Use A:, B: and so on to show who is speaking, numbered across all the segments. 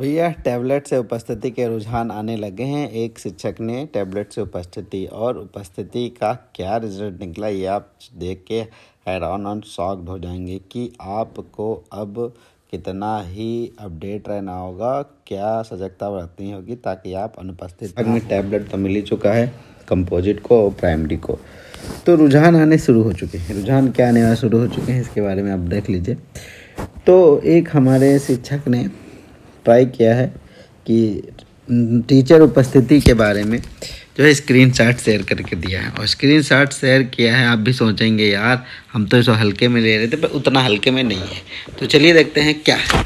A: भैया टैबलेट से उपस्थिति के रुझान आने लगे हैं एक शिक्षक ने टैबलेट से उपस्थिति और उपस्थिति का क्या रिजल्ट निकला ये आप देख के हैरान और शॉक्ड हो जाएंगे कि आपको अब कितना ही अपडेट रहना होगा क्या सजगता बरतनी होगी ताकि आप अनुपस्थित में टैबलेट तो मिल ही चुका है कंपोजिट को और प्राइमरी को तो रुझान आने शुरू हो चुके हैं रुझान क्या आने शुरू हो चुके हैं इसके बारे में आप देख लीजिए तो एक हमारे शिक्षक ने ट्राई किया है कि टीचर उपस्थिति के बारे में जो है स्क्रीन शॉट शेयर करके दिया है और स्क्रीन शॉट शेयर किया है आप भी सोचेंगे यार हम तो इसको हल्के में ले रहे थे पर उतना हल्के में नहीं है तो चलिए देखते हैं क्या है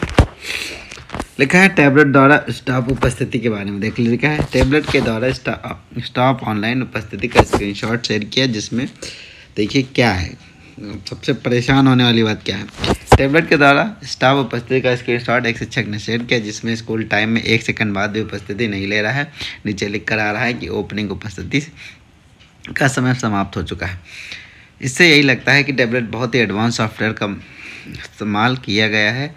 A: लिखा है टैबलेट द्वारा स्टाफ उपस्थिति के बारे में देख लिखा है टैबलेट के द्वारा स्टाफ ऑनलाइन उपस्थिति का स्क्रीन शेयर किया जिसमें देखिए क्या है सबसे परेशान होने वाली बात क्या है टेबलेट के द्वारा स्टाफ उपस्थिति का स्क्रीनशॉट एक शिक्षक ने शेयर किया जिसमें स्कूल टाइम में एक सेकंड बाद भी उपस्थिति नहीं ले रहा है नीचे लिख कर आ रहा है कि ओपनिंग उपस्थिति का समय समाप्त हो चुका है इससे यही लगता है कि टेबलेट बहुत ही एडवांस सॉफ्टवेयर का इस्तेमाल किया गया है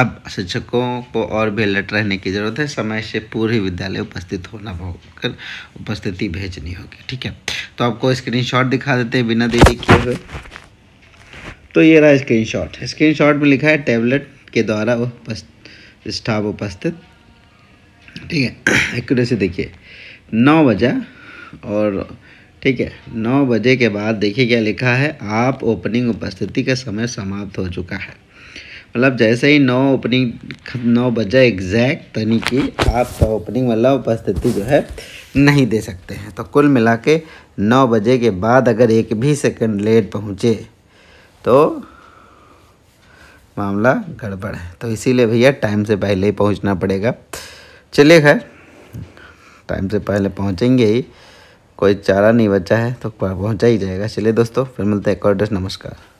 A: अब शिक्षकों को और भी अलर्ट रहने की ज़रूरत है समय से पूरे विद्यालय उपस्थित होना होकर उपस्थिति भेजनी होगी ठीक है तो आपको स्क्रीनशॉट दिखा देते हैं बिना देरी किए हुए तो ये रहा स्क्रीन शॉट स्क्रीन शॉट में लिखा है टैबलेट के द्वारा स्टाफ उपस्थित ठीक है से देखिए नौ बजा और ठीक है नौ बजे के बाद देखिए क्या लिखा है आप ओपनिंग उपस्थिति का समय समाप्त हो चुका है मतलब जैसे ही नौ ओपनिंग नौ बजे एग्जैक्ट यानी कि आपका ओपनिंग वाला उपस्थिति जो है नहीं दे सकते हैं तो कुल मिला के नौ बजे के बाद अगर एक भी सेकंड लेट पहुँचे तो मामला गड़बड़ है तो इसीलिए भैया टाइम से पहले ही पहुँचना पड़ेगा चलिए खैर टाइम से पहले पहुँचेंगे ही कोई चारा नहीं बचा है तो पहुँचा ही जाएगा चलिए दोस्तों फिर मिलते हैं एक और नमस्कार